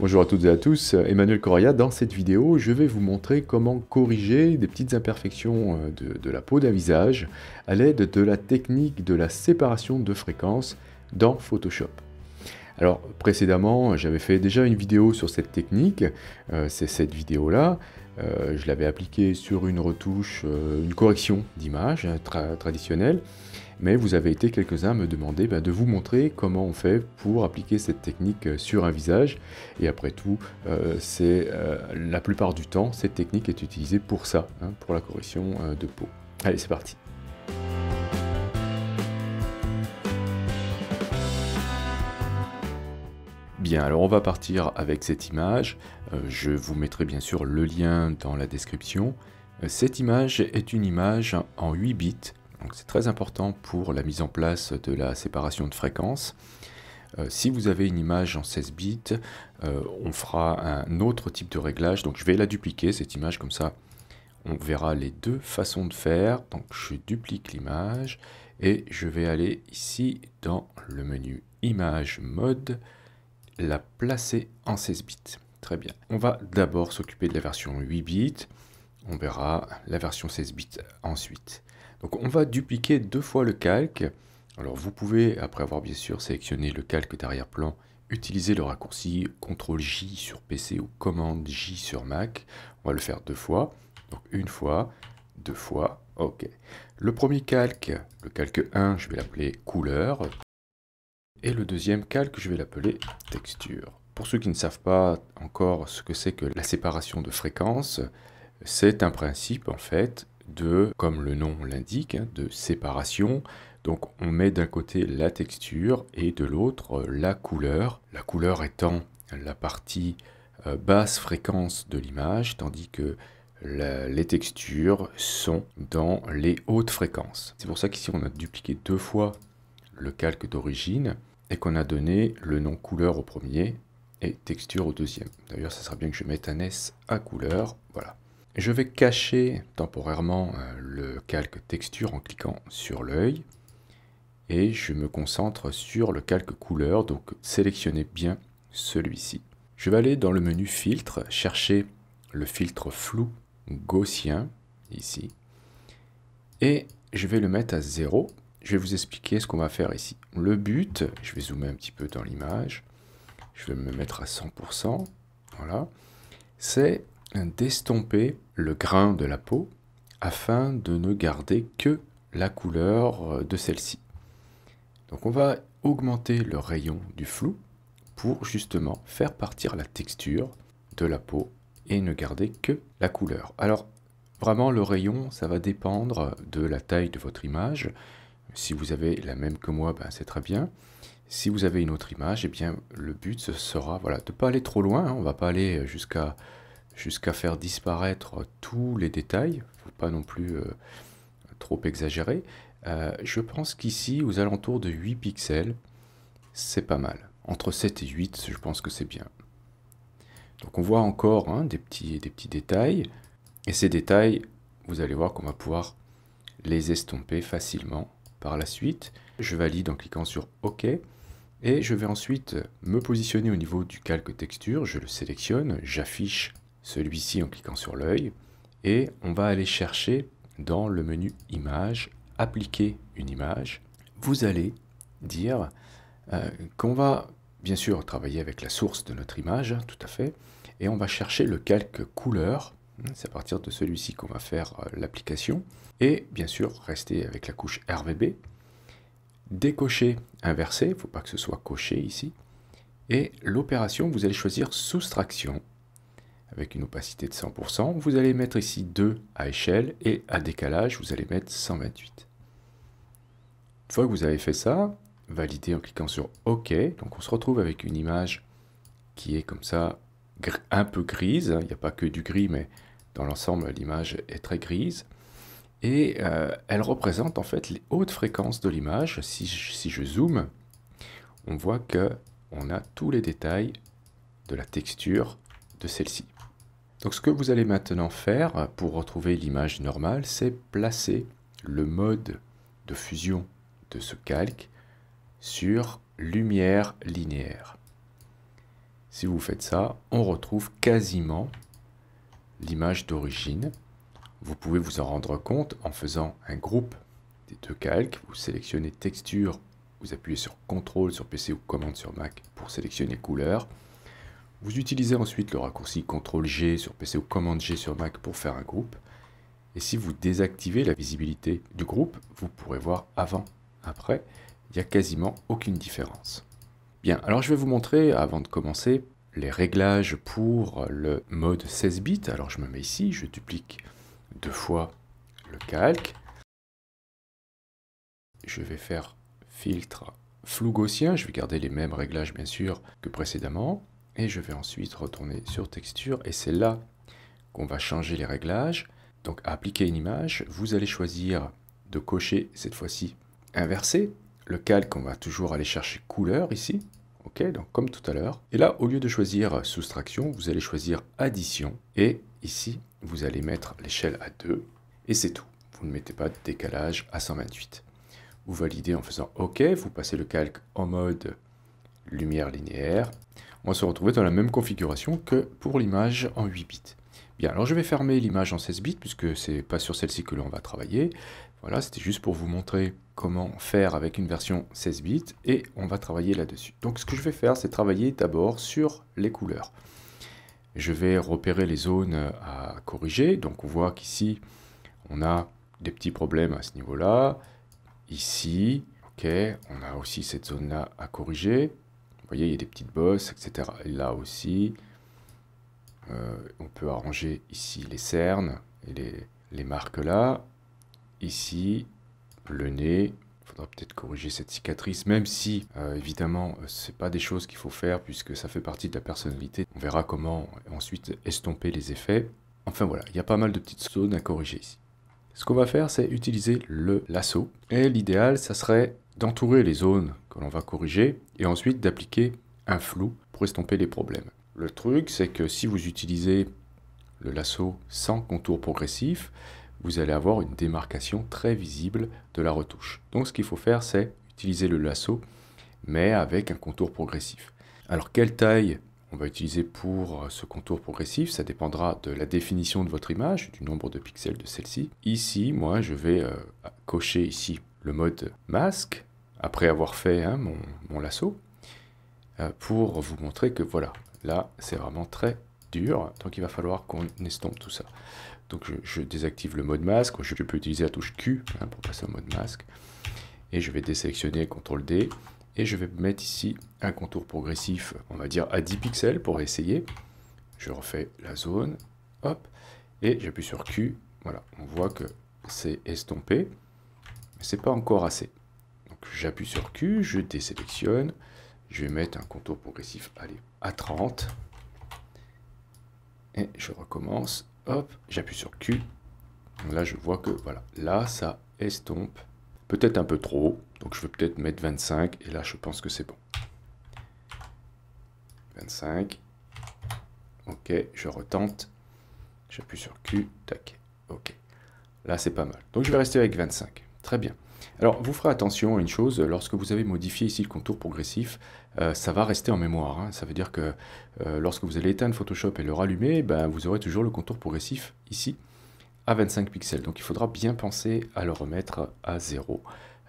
Bonjour à toutes et à tous, Emmanuel Correa. Dans cette vidéo, je vais vous montrer comment corriger des petites imperfections euh, de, la peau d'un visage à l'aide de la technique de la séparation de fréquences dans Photoshop. Alors précédemment, j'avais fait déjà une vidéo sur cette technique, euh, c'est cette vidéo-là. Euh, je l'avais appliquée sur une retouche, une correction d'image traditionnelle mais vous avez été quelques-uns à me demander bah, de vous montrer comment on fait pour appliquer cette technique euh, sur un visage. Et après tout, euh, c'est euh, la plupart du temps, cette technique est utilisée pour ça, hein, pour la correction de peau. Allez, c'est parti Bien, alors on va partir avec cette image. je vous mettrai bien sûr le lien dans la description. Cette image est une image en 8 bits c'est très important pour la mise en place de la séparation de fréquences. Euh, si vous avez une image en 16 bits, euh, on fera un autre type de réglage. Donc je vais la dupliquer, cette image, comme ça on verra les deux façons de faire. Donc je duplique l'image et je vais aller ici dans le menu Image Mode, la placer en 16 bits. Très bien. On va d'abord s'occuper de la version 8 bits. On verra la version 16 bits ensuite. Donc on va dupliquer deux fois le calque. Alors vous pouvez, après avoir bien sûr sélectionné le calque d'arrière-plan, utiliser le raccourci CTRL-J sur PC ou Commande-J sur Mac. On va le faire deux fois. Donc une fois, deux fois, ok. Le premier calque, le calque 1, je vais l'appeler couleur. Et le deuxième calque, je vais l'appeler texture. Pour ceux qui ne savent pas encore ce que c'est que la séparation de fréquences, c'est un principe en fait de, comme le nom l'indique, hein, de séparation. Donc on met d'un côté la texture et de l'autre euh, la couleur. La couleur étant la partie euh, basse fréquence de l'image, tandis que les textures sont dans les hautes fréquences. C'est pour ça qu'ici on a dupliqué deux fois le calque d'origine et qu'on a donné le nom couleur au premier et texture au deuxième. D'ailleurs, ça sera bien que je mette un S à couleur. Voilà. Je vais cacher temporairement euh, le calque texture en cliquant sur l'œil et je me concentre sur le calque couleur, donc sélectionnez bien celui-ci. Je vais aller dans le menu filtre, chercher le filtre flou gaussien, ici, et je vais le mettre à 0. Je vais vous expliquer ce qu'on va faire ici. Le but, je vais zoomer un petit peu dans l'image, je vais me mettre à 100%, voilà, c'est d'estomper le grain de la peau afin de ne garder que la couleur euh, de celle-ci. Donc on va augmenter le rayon du flou pour justement faire partir la texture de la peau et ne garder que la couleur. Alors vraiment le rayon ça va dépendre de la taille de votre image. Si vous avez la même que moi, ben, c'est très bien. Si vous avez une autre image, eh bien le but ce sera voilà, de ne pas aller trop loin. Hein. On ne va pas aller jusqu'à jusqu'à faire disparaître tous les détails, faut pas non plus euh, trop exagérer. Euh, je pense qu'ici, aux alentours de 8 pixels, c'est pas mal. Entre 7 et 8, je pense que c'est bien. Donc on voit encore hein, des, petits, des petits détails, et ces détails, vous allez voir qu'on va pouvoir les estomper facilement par la suite. Je valide en cliquant sur OK. Et je vais ensuite me positionner au niveau du calque texture, je le sélectionne, j'affiche celui-ci en cliquant sur l'œil, et on va aller chercher dans le menu Image, appliquer une image, vous allez dire euh, qu'on va bien sûr travailler avec la source de notre image, hein, tout à fait, et on va chercher le calque couleur, hein, c'est à partir de celui-ci qu'on va faire euh, l'application, et bien sûr rester avec la couche RVB, décocher inverser, il ne faut pas que ce soit coché ici, et l'opération, vous allez choisir soustraction, avec une opacité de 100%. Vous allez mettre ici 2 à échelle et à décalage, vous allez mettre 128. Une fois que vous avez fait ça, validez en cliquant sur OK. Donc on se retrouve avec une image qui est comme ça un peu grise. Il n'y a pas que du gris, mais dans l'ensemble, l'image est très grise. Et euh, elle représente en fait les hautes fréquences de l'image. Si, si je zoome, on voit que on a tous les détails de la texture de celle-ci. Donc ce que vous allez maintenant faire pour retrouver l'image normale, c'est placer le mode de fusion de ce calque sur lumière linéaire. Si vous faites ça, on retrouve quasiment l'image d'origine. Vous pouvez vous en rendre compte en faisant un groupe des deux calques. Vous sélectionnez texture, vous appuyez sur CTRL sur PC ou commande sur Mac pour sélectionner couleur. Vous utilisez ensuite le raccourci CTRL-G sur PC ou cmd g sur Mac pour faire un groupe. Et si vous désactivez la visibilité du groupe, vous pourrez voir avant, après, il n'y a quasiment aucune différence. Bien, alors je vais vous montrer, avant de commencer, les réglages pour le mode 16 bits. Alors je me mets ici, je duplique deux fois le calque. Je vais faire filtre flou gaussien, je vais garder les mêmes réglages bien sûr que précédemment et je vais ensuite retourner sur texture et c'est là qu'on va changer les réglages. Donc appliquer une image, vous allez choisir de cocher cette fois-ci inverser Le calque, on va toujours aller chercher couleur ici. Ok, donc comme tout à l'heure. Et là, au lieu de choisir soustraction, vous allez choisir addition. Et ici, vous allez mettre l'échelle à 2. Et c'est tout. Vous ne mettez pas de décalage à 128. Vous validez en faisant OK. Vous passez le calque en mode lumière linéaire on se retrouver dans la même configuration que pour l'image en 8 bits. Bien, alors je vais fermer l'image en 16 bits puisque c'est pas sur celle-ci que l'on va travailler. Voilà, c'était juste pour vous montrer comment faire avec une version 16 bits et on va travailler là-dessus. Donc ce que je vais faire, c'est travailler d'abord sur les couleurs. Je vais repérer les zones à corriger. Donc on voit qu'ici, on a des petits problèmes à ce niveau-là. Ici, ok, on a aussi cette zone-là à corriger. Vous voyez, il y a des petites bosses, etc. là aussi, euh, on peut arranger ici les cernes et les, marques là. Ici, le nez. Il faudra peut-être corriger cette cicatrice, même si, euh, évidemment évidemment, euh, c'est pas des choses qu'il faut faire puisque ça fait partie de la personnalité. On verra comment ensuite estomper les effets. Enfin voilà, il y a pas mal de petites zones à corriger ici. Ce qu'on va faire, c'est utiliser le lasso. Et l'idéal, ça serait d'entourer les zones que l'on va corriger et ensuite d'appliquer un flou pour estomper les problèmes. Le truc, c'est que si vous utilisez le lasso sans contour progressif, vous allez avoir une démarcation très visible de la retouche. Donc ce qu'il faut faire, c'est utiliser le lasso, mais avec un contour progressif. Alors quelle taille on va utiliser pour euh, ce contour progressif, ça dépendra de la définition de votre image, du nombre de pixels de celle-ci. Ici, moi, je vais euh, cocher ici le mode masque, après avoir fait hein, mon, lasso, euh, pour vous montrer que voilà, là c'est vraiment très dur, donc il va falloir qu'on estompe tout ça. Donc je, désactive le mode masque, je peux utiliser la touche Q hein, pour passer au mode masque, et je vais désélectionner CTRL D, et je vais mettre ici un contour progressif, on va dire à 10 pixels pour essayer. Je refais la zone, hop, et j'appuie sur Q, voilà, on voit que c'est estompé, mais c'est pas encore assez j'appuie sur Q, je désélectionne. Je vais mettre un contour progressif à 30. Et je recommence. Hop, j'appuie sur Q. Là, je vois que voilà, là, ça estompe. Peut-être un peu trop Donc je vais peut-être mettre 25. Et là, je pense que c'est bon. 25. Ok, je retente. J'appuie sur Q. Tac. Ok. Là, c'est pas mal. Donc je vais rester avec 25. Très bien. Alors, vous ferez attention à une chose, lorsque vous avez modifié ici le contour progressif, euh, ça va rester en mémoire. Hein. Ça veut dire que euh, lorsque vous allez éteindre Photoshop et le rallumer, ben, vous aurez toujours le contour progressif ici à 25 pixels. Donc, il faudra bien penser à le remettre à zéro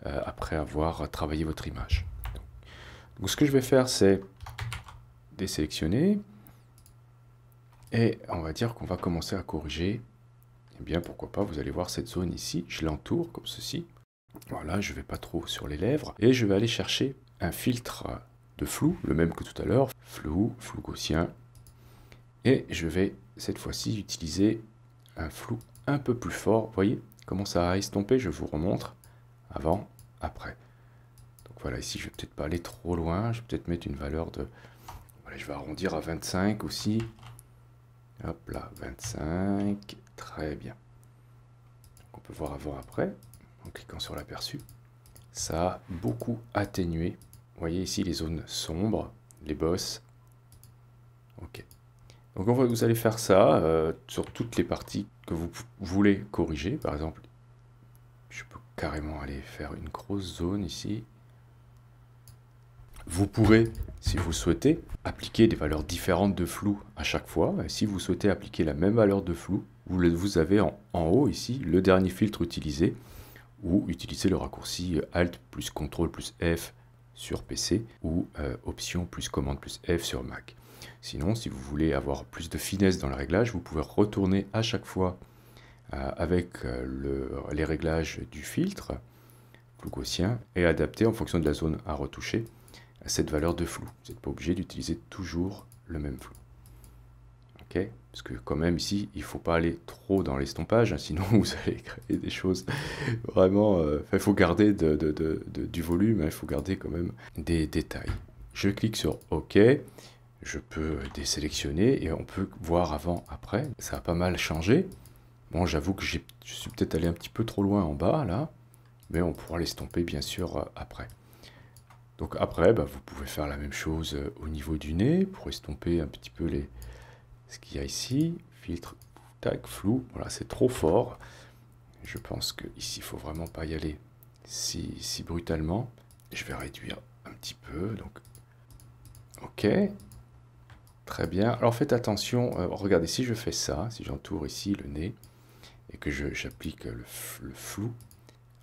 euh, après avoir travaillé votre image. Donc, donc ce que je vais faire, c'est désélectionner et on va dire qu'on va commencer à corriger. Eh bien, pourquoi pas, vous allez voir cette zone ici, je l'entoure comme ceci. Voilà, je ne vais pas trop sur les lèvres. Et je vais aller chercher un filtre de flou, le même que tout à l'heure. Flou, flou gaussien. Et je vais cette fois-ci utiliser un flou un peu plus fort. Vous voyez comment ça a estompé Je vous remontre avant, après. Donc voilà, ici je vais peut-être pas aller trop loin. Je vais peut-être mettre une valeur de... Voilà, je vais arrondir à 25 aussi. Hop là, 25. Très bien. on peut voir avant, après en cliquant sur l'aperçu, ça a beaucoup atténué. Vous voyez ici les zones sombres, les bosses. Ok. Donc vous allez faire ça euh, sur toutes les parties que vous voulez corriger. Par exemple, je peux carrément aller faire une grosse zone ici. Vous pouvez, si vous souhaitez, appliquer des valeurs différentes de flou à chaque fois. si vous souhaitez appliquer la même valeur de flou, vous, avez en haut ici le dernier filtre utilisé ou utiliser le raccourci euh, Alt plus Ctrl plus F sur PC ou euh, Option plus Commande plus F sur Mac. Sinon, si vous voulez avoir plus de finesse dans le réglage, vous pouvez retourner à chaque fois euh, avec les réglages du filtre flou gaussien et adapter en fonction de la zone à retoucher cette valeur de flou. Vous n'êtes pas obligé d'utiliser toujours le même flou. Parce que quand même ici, il ne faut pas aller trop dans l'estompage, hein, sinon vous allez créer des choses vraiment... Euh, il faut garder du volume, hein, il faut garder quand même des détails. Je clique sur OK, je peux désélectionner et on peut voir avant, après. Ça a pas mal changé. Bon, j'avoue que je suis peut-être allé un petit peu trop loin en bas, là, mais on pourra l'estomper, bien sûr, euh, après. Donc après, bah, vous pouvez faire la même chose euh, au niveau du nez pour estomper un petit peu les, ce qu'il y a ici, filtre, tac, flou, voilà, c'est trop fort. Je pense que ici il faut vraiment pas y aller si, brutalement. Je vais réduire un petit peu, donc, ok, très bien. Alors faites attention, euh, regardez, si je fais ça, si j'entoure ici le nez, et que j'applique le, flou,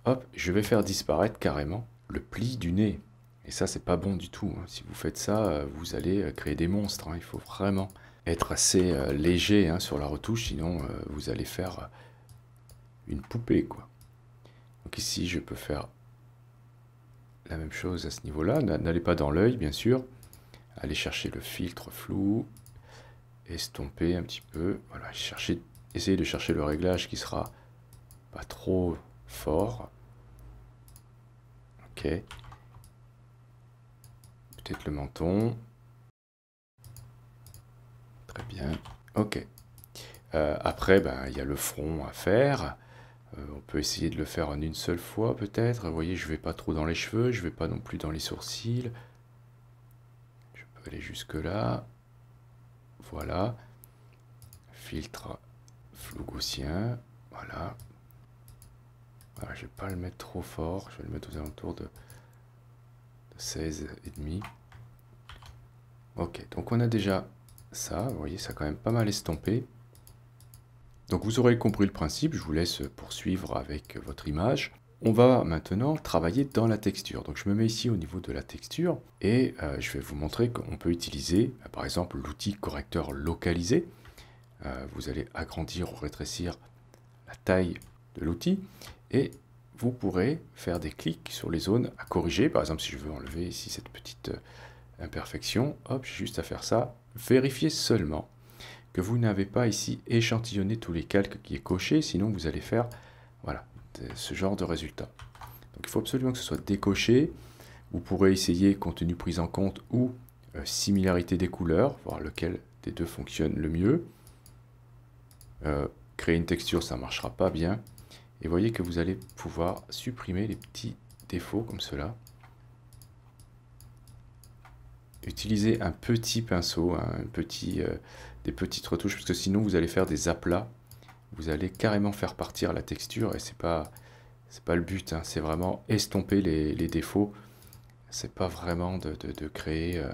hop, je vais faire disparaître carrément le pli du nez. Et ça, c'est pas bon du tout. Hein. Si vous faites ça, euh, vous allez euh, créer des monstres. Hein. Il faut vraiment être assez euh, léger hein, sur la retouche, sinon euh, vous allez faire euh, une poupée quoi. Donc ici je peux faire la même chose à ce niveau-là. N'allez pas dans l'œil bien sûr. Allez chercher le filtre flou, estomper un petit peu. Voilà, chercher, essayez de chercher le réglage qui sera pas trop fort. Ok. Peut-être le menton. Eh bien. Ok. Euh, après, ben, il y a le front à faire. Euh, on peut essayer de le faire en une seule fois, peut-être. Vous voyez, je vais pas trop dans les cheveux, je vais pas non plus dans les sourcils. Je peux aller jusque-là. Voilà. Filtre flou Voilà. Je vais pas le mettre trop fort. Je vais le mettre aux alentours de, de Ok, donc on a déjà ça, vous voyez, ça a quand même pas mal estompé. Donc vous aurez compris le principe, je vous laisse poursuivre avec votre image. On va maintenant travailler dans la texture. Donc je me mets ici au niveau de la texture et euh, je vais vous montrer qu'on peut utiliser euh, par exemple l'outil correcteur localisé. Euh, vous allez agrandir ou rétrécir la taille de l'outil et vous pourrez faire des clics sur les zones à corriger. Par exemple si je veux enlever ici cette petite imperfection, hop, j'ai juste à faire ça Vérifiez seulement que vous n'avez pas ici échantillonné tous les calques qui est coché, sinon vous allez faire voilà, ce genre de résultat. Donc il faut absolument que ce soit décoché. Vous pourrez essayer contenu pris en compte ou euh, similarité des couleurs, voir lequel des deux fonctionne le mieux. Euh, créer une texture, ça ne marchera pas bien. Et voyez que vous allez pouvoir supprimer les petits défauts comme cela utilisez un petit pinceau, hein, un petit, euh, des petites retouches, parce que sinon vous allez faire des aplats, vous allez carrément faire partir la texture, et c'est pas, pas le but, hein. c'est vraiment estomper les, les défauts, c'est pas vraiment de, créer euh,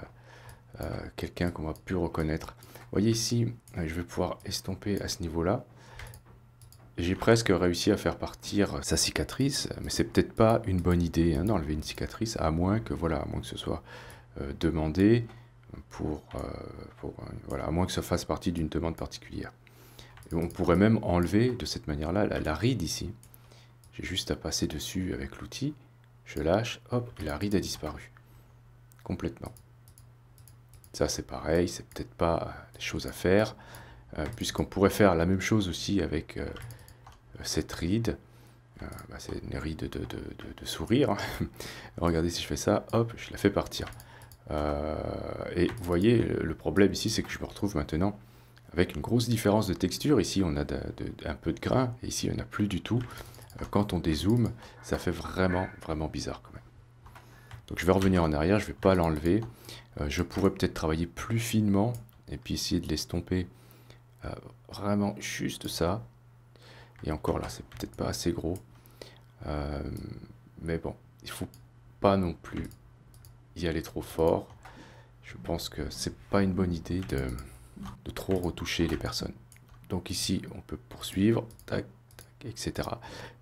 euh, quelqu'un qu'on va plus reconnaître. Vous voyez ici, je vais pouvoir estomper à ce niveau-là, j'ai presque réussi à faire partir sa cicatrice, mais c'est peut-être pas une bonne idée hein, d'enlever une cicatrice, à moins que voilà, à moins que ce soit euh, demander pour, euh, euh, voilà, à moins que ça fasse partie d'une demande particulière. on pourrait même enlever de cette manière-là la, ride ici. J'ai juste à passer dessus avec l'outil, je lâche, hop, la ride a disparu. Complètement. Ça c'est pareil, c'est peut-être pas des choses à faire, puisqu'on pourrait faire la même chose aussi avec cette ride. Bah, c'est une ride de sourire. Hein. Regardez si je fais ça, hop, je la fais partir. Euh, et vous voyez, le problème ici, c'est que je me retrouve maintenant avec une grosse différence de texture. Ici, on a un peu de grain, et ici, on n'a plus du tout. Euh, quand on dézoome, ça fait vraiment, vraiment bizarre quand même. Donc je vais revenir en arrière, je ne vais pas l'enlever. Euh, je pourrais peut-être travailler plus finement, et puis essayer de l'estomper vraiment juste ça. Et encore là, c'est peut-être pas assez gros. mais bon, il ne faut pas non plus y aller trop fort. Je pense que c'est pas une bonne idée de, trop retoucher les personnes. Donc ici, on peut poursuivre, tac, etc.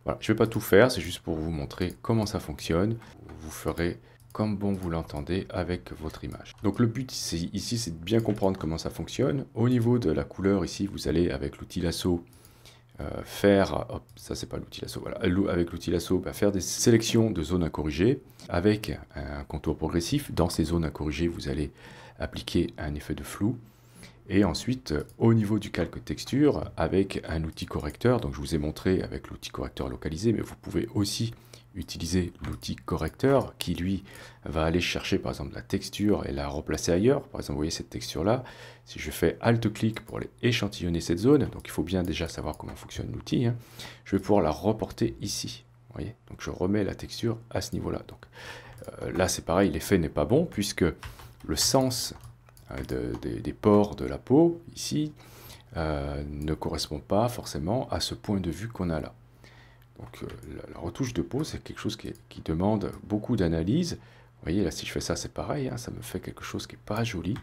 Voilà, je vais pas tout faire, c'est juste pour vous montrer comment ça fonctionne. Vous ferez comme bon vous l'entendez avec votre image. Donc le but ici, c'est de bien comprendre comment ça fonctionne. Au niveau de la couleur ici, vous allez avec l'outil lasso euh, faire, ça c'est pas l'outil lasso, voilà, avec l'outil lasso, bah, faire des sélections de zones à corriger avec un contour progressif. Dans ces zones à corriger, vous allez appliquer un effet de flou. Et ensuite, euh, au niveau du calque texture, avec un outil correcteur, donc je vous ai montré avec l'outil correcteur localisé, mais vous pouvez aussi utiliser l'outil correcteur qui lui va aller chercher par exemple la texture et la replacer ailleurs. Par exemple, vous voyez cette texture là, si je fais alt-clic pour aller échantillonner cette zone, donc il faut bien déjà savoir comment fonctionne l'outil, hein, je vais pouvoir la reporter ici. voyez donc je remets la texture à ce niveau là. Donc euh, là c'est pareil, l'effet n'est pas bon puisque le sens euh, des pores de la peau ici euh, ne correspond pas forcément à ce point de vue qu'on a là. Donc euh, la, retouche de peau, c'est quelque chose qui, demande beaucoup d'analyse. Vous voyez, là, si je fais ça, c'est pareil, hein, ça me fait quelque chose qui n'est pas joli.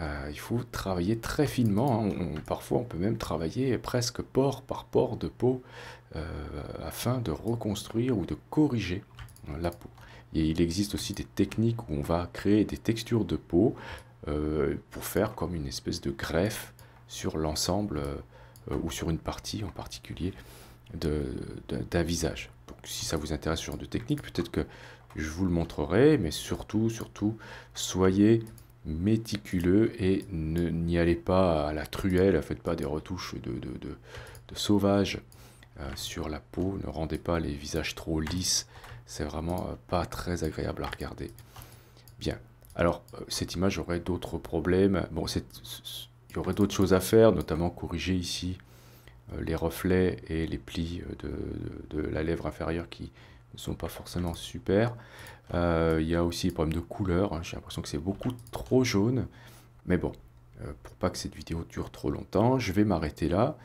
Euh, il faut travailler très finement. Hein. parfois, on peut même travailler presque port par port de peau euh, afin de reconstruire ou de corriger hein, la peau. Et il existe aussi des techniques où on va créer des textures de peau pour faire comme une espèce de greffe sur l'ensemble ou sur une partie en particulier d'un visage. Donc, si ça vous intéresse ce genre de technique, peut-être que je vous le montrerai, mais surtout, surtout, soyez méticuleux et n'y allez pas à la truelle, ne faites pas des retouches de, de, sauvage euh, sur la peau, ne rendez pas les visages trop lisses, c'est vraiment euh, pas très agréable à regarder. Bien, alors euh, cette image aurait d'autres problèmes, bon, il y aurait d'autres choses à faire, notamment corriger ici euh, les reflets et les plis euh, de, la lèvre inférieure qui ne sont pas forcément super. Euh, il y a aussi des problèmes de couleur, hein. j'ai l'impression que c'est beaucoup trop jaune. Mais bon, pour pas que cette vidéo dure trop longtemps, je vais m'arrêter là.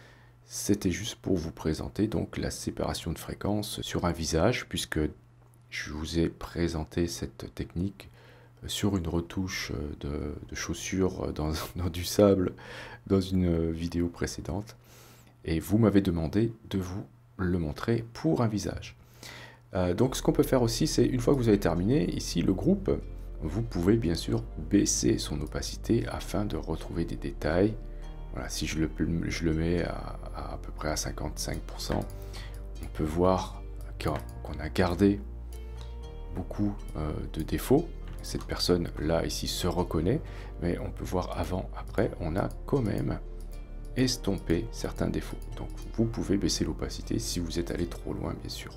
C'était juste pour vous présenter donc la séparation de fréquence sur un visage, puisque je vous ai présenté cette technique sur une retouche de, chaussures dans du sable dans une vidéo précédente et vous m'avez demandé de vous le montrer pour un visage. Euh, donc ce qu'on peut faire aussi, c'est une fois que vous avez terminé, ici le groupe, vous pouvez bien sûr baisser son opacité afin de retrouver des détails. Voilà, si je le, je le mets à, à, peu près à 55%, on peut voir qu'on a gardé beaucoup euh, de défauts. Cette personne là ici se reconnaît, mais on peut voir avant, après, on a quand même estomper certains défauts. Donc vous pouvez baisser l'opacité si vous êtes allé trop loin bien sûr.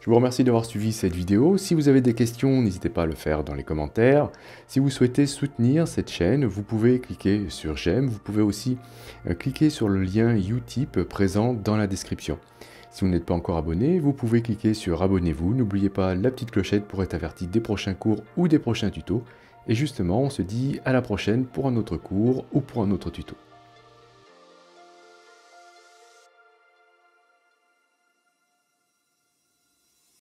Je vous remercie d'avoir suivi cette vidéo. Si vous avez des questions, n'hésitez pas à le faire dans les commentaires. Si vous souhaitez soutenir cette chaîne, vous pouvez cliquer sur j'aime. Vous pouvez aussi euh, cliquer sur le lien Utip présent dans la description. Si vous n'êtes pas encore abonné, vous pouvez cliquer sur abonnez-vous. N'oubliez pas la petite clochette pour être averti des prochains cours ou des prochains tutos. Et justement, on se dit à la prochaine pour un autre cours ou pour un autre tuto.